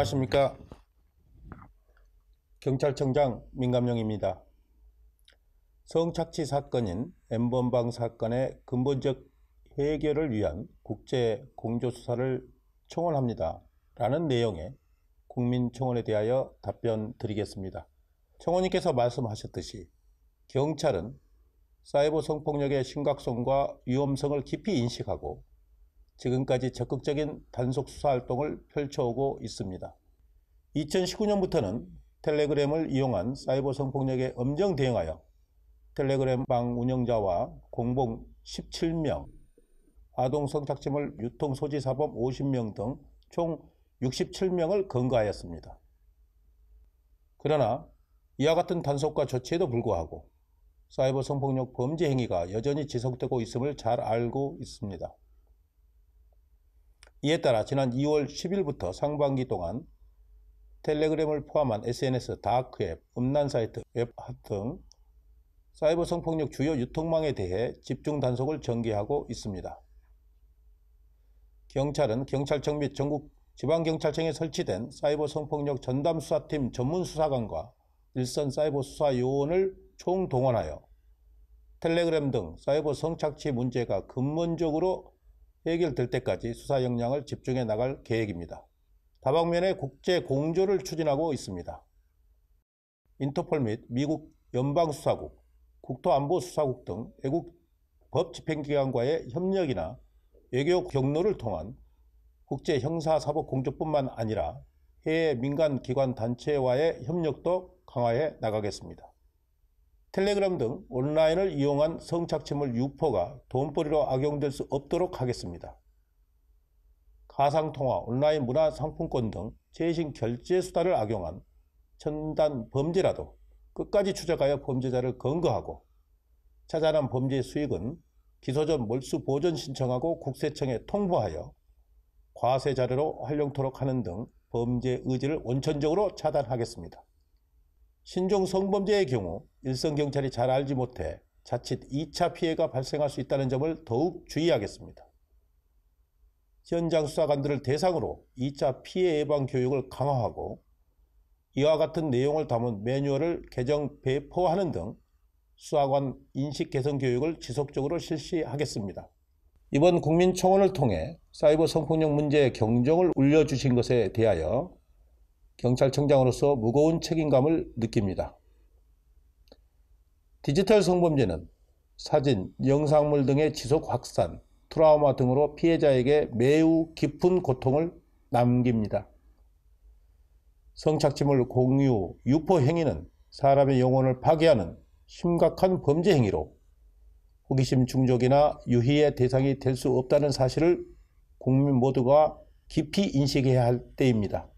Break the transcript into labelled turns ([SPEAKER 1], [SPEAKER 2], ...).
[SPEAKER 1] 안녕하십니까. 경찰청장 민감령입니다 성착취 사건인 엠번방 사건의 근본적 해결을 위한 국제 공조수사를 청원합니다. 라는 내용의 국민청원에 대하여 답변 드리겠습니다. 청원님께서 말씀하셨듯이 경찰은 사이버 성폭력의 심각성과 위험성을 깊이 인식하고 지금까지 적극적인 단속 수사 활동을 펼쳐오고 있습니다. 2019년부터는 텔레그램을 이용한 사이버 성폭력에 엄정 대응하여 텔레그램 방 운영자와 공봉 17명, 아동 성착취물 유통 소지 사범 50명 등 총 67명을 건거하였습니다. 그러나 이와 같은 단속과 조치에도 불구하고 사이버 성폭력 범죄 행위가 여전히 지속되고 있음을 잘 알고 있습니다. 이에 따라 지난 2월 10일부터 상반기 동안 텔레그램을 포함한 SNS, 다크앱, 음란 사이트, 웹핫 등 사이버 성폭력 주요 유통망에 대해 집중 단속을 전개하고 있습니다. 경찰은 경찰청 및 전국 지방경찰청에 설치된 사이버 성폭력 전담수사팀 전문수사관과 일선 사이버 수사 요원을 총동원하여 텔레그램 등 사이버 성착취 문제가 근본적으로 해결될 때까지 수사 역량을 집중해 나갈 계획입니다. 다방면의 국제 공조를 추진하고 있습니다. 인터폴 및 미국 연방수사국, 국토안보수사국 등외국법 집행기관과의 협력이나 외교 경로를 통한 국제 형사사법 공조뿐만 아니라 해외 민간 기관 단체와의 협력도 강화해 나가겠습니다. 텔레그램 등 온라인을 이용한 성착취물 유포가 돈벌이로 악용될 수 없도록 하겠습니다. 가상통화, 온라인 문화 상품권 등 최신 결제 수단을 악용한 첨단 범죄라도 끝까지 추적하여 범죄자를 검거하고 찾아난 범죄 수익은 기소 전 몰수 보전 신청하고 국세청에 통보하여 과세 자료로 활용토록 하는 등 범죄 의지를 원천적으로 차단하겠습니다. 신종 성범죄의 경우 일선 경찰이 잘 알지 못해 자칫 2차 피해가 발생할 수 있다는 점을 더욱 주의하겠습니다. 현장 수사관들을 대상으로 2차 피해 예방 교육을 강화하고 이와 같은 내용을 담은 매뉴얼을 개정 배포하는 등 수사관 인식 개선 교육을 지속적으로 실시하겠습니다. 이번 국민청원을 통해 사이버 성폭력 문제의 경종을 울려주신 것에 대하여 경찰청장으로서 무거운 책임감을 느낍니다. 디지털 성범죄는 사진, 영상물 등의 지속 확산, 트라우마 등으로 피해자에게 매우 깊은 고통을 남깁니다. 성착취물 공유, 유포 행위는 사람의 영혼을 파괴하는 심각한 범죄 행위로 호기심 중족이나 유희의 대상이 될 수 없다는 사실을 국민 모두가 깊이 인식해야 할 때입니다.